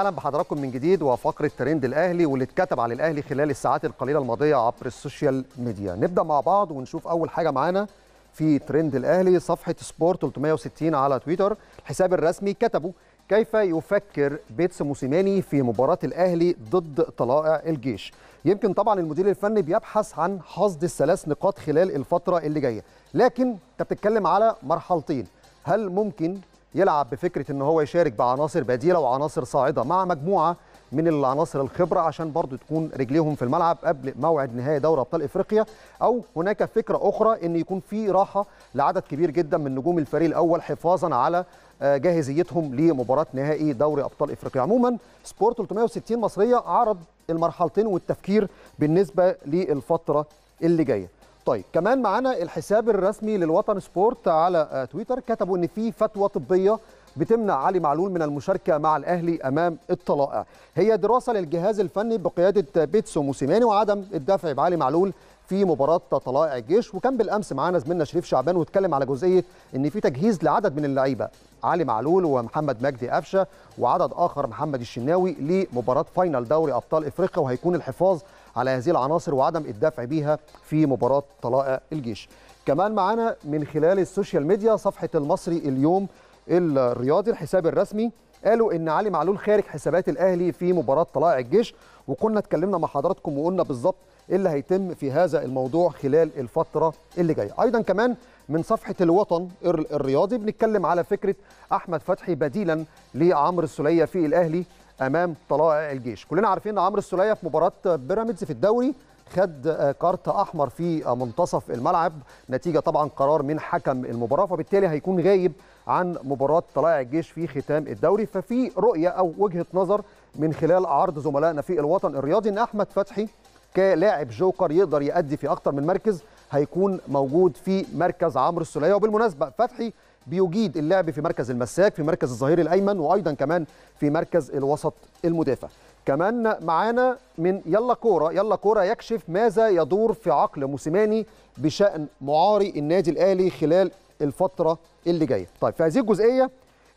اهلا بحضراتكم من جديد وفقره ترند الاهلي واللي اتكتب على الاهلي خلال الساعات القليله الماضيه عبر السوشيال ميديا نبدا مع بعض ونشوف اول حاجه معانا في ترند الاهلي صفحه سبورت 360 على تويتر الحساب الرسمي كتبوا كيف يفكر بيتس موسيماني في مباراة الأهلي ضد طلائع الجيش يمكن طبعا المدير الفني بيبحث عن حصد الثلاث نقاط خلال الفترة اللي جاية لكن أنت بتتكلم على مرحلتين هل ممكن يلعب بفكره ان هو يشارك بعناصر بديله وعناصر صاعده مع مجموعه من العناصر الخبره عشان برضو تكون رجليهم في الملعب قبل موعد نهائي دوري ابطال افريقيا او هناك فكره اخرى ان يكون في راحه لعدد كبير جدا من نجوم الفريق الاول حفاظا على آه، جاهزيتهم لمباراه نهائي دوري ابطال افريقيا عموما سبورت 360 مصريه عرض المرحلتين والتفكير بالنسبه للفتره اللي جايه طيب كمان معانا الحساب الرسمي للوطن سبورت على آه، تويتر كتبوا ان في فتوى طبيه بتمنع علي معلول من المشاركه مع الاهلي امام الطلائع هي دراسه للجهاز الفني بقياده بيتسو موسيماني وعدم الدفع بعلي معلول في مباراه طلائع الجيش وكان بالامس معانا زميلنا شريف شعبان واتكلم على جزئيه ان في تجهيز لعدد من اللعيبه علي معلول ومحمد مجدي قفشه وعدد اخر محمد الشناوي لمباراه فاينل دوري ابطال افريقيا وهيكون الحفاظ على هذه العناصر وعدم الدفع بيها في مباراه طلائع الجيش. كمان معانا من خلال السوشيال ميديا صفحه المصري اليوم الرياضي الحساب الرسمي قالوا ان علي معلول خارج حسابات الاهلي في مباراه طلائع الجيش وكنا اتكلمنا مع حضراتكم وقلنا بالظبط ايه اللي هيتم في هذا الموضوع خلال الفتره اللي جايه ايضا كمان من صفحه الوطن الرياضي بنتكلم على فكره احمد فتحي بديلا لعمرو السوليه في الاهلي امام طلائع الجيش كلنا عارفين ان عمرو السوليه في مباراه بيراميدز في الدوري خد آه، كارت احمر في آه، منتصف الملعب نتيجه طبعا قرار من حكم المباراه فبالتالي هيكون غايب عن مباراه طلائع الجيش في ختام الدوري ففي رؤيه او وجهه نظر من خلال عرض زملائنا في الوطن الرياضي ان احمد فتحي كلاعب جوكر يقدر يأدي في اكتر من مركز هيكون موجود في مركز عمرو السلية وبالمناسبه فتحي بيجيد اللعب في مركز المساك في مركز الظهير الايمن وايضا كمان في مركز الوسط المدافع كمان معانا من يلا كوره يلا كوره يكشف ماذا يدور في عقل موسيماني بشان معاري النادي الاهلي خلال الفتره اللي جايه طيب في هذه الجزئيه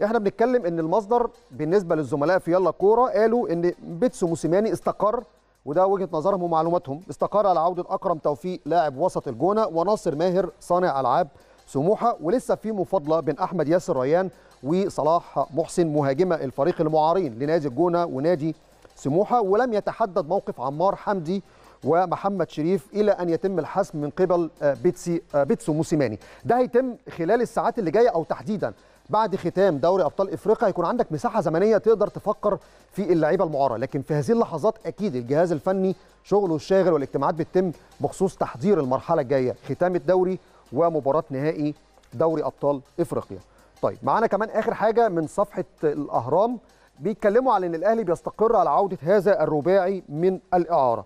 احنا بنتكلم ان المصدر بالنسبه للزملاء في يلا كوره قالوا ان بيتسو موسيماني استقر وده وجهه نظرهم ومعلوماتهم استقر على عوده اكرم توفيق لاعب وسط الجونه وناصر ماهر صانع العاب سموحه ولسه في مفاضله بين احمد ياسر ريان وصلاح محسن مهاجمه الفريق المعارين لنادي الجونه ونادي سموحه ولم يتحدد موقف عمار حمدي ومحمد شريف الى ان يتم الحسم من قبل آه، بيتسي آه، بيتسو موسيماني ده هيتم خلال الساعات اللي جايه او تحديدا بعد ختام دوري ابطال افريقيا هيكون عندك مساحه زمنيه تقدر تفكر في اللعيبه المعاره لكن في هذه اللحظات اكيد الجهاز الفني شغله الشاغل والاجتماعات بتتم بخصوص تحضير المرحله الجايه ختام الدوري ومباراه نهائي دوري ابطال افريقيا طيب معانا كمان اخر حاجه من صفحه الاهرام بيتكلموا على ان الاهلي بيستقر على عوده هذا الرباعي من الاعاره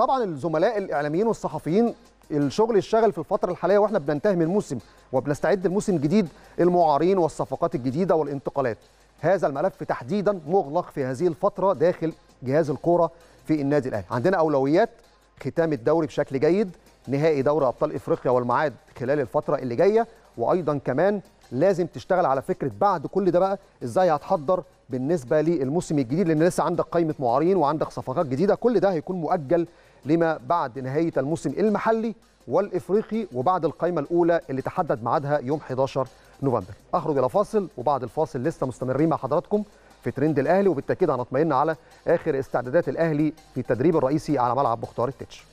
طبعا الزملاء الاعلاميين والصحفيين الشغل الشغل في الفتره الحاليه واحنا بننتهي من الموسم وبنستعد لموسم جديد المعارين والصفقات الجديده والانتقالات هذا الملف تحديدا مغلق في هذه الفتره داخل جهاز الكوره في النادي الاهلي عندنا اولويات ختام الدوري بشكل جيد نهائي دوري ابطال افريقيا والمعاد خلال الفتره اللي جايه وايضا كمان لازم تشتغل على فكره بعد كل ده بقى ازاي هتحضر بالنسبه للموسم الجديد لان لسه عندك قائمه معارين وعندك صفقات جديده كل ده هيكون مؤجل لما بعد نهاية الموسم المحلي والإفريقي وبعد القائمة الأولى اللي تحدد معادها يوم 11 نوفمبر أخرج إلى فاصل وبعد الفاصل لسه مستمرين مع حضراتكم في ترند الأهلي وبالتأكيد هنطمئن على آخر استعدادات الأهلي في التدريب الرئيسي على ملعب مختار التتش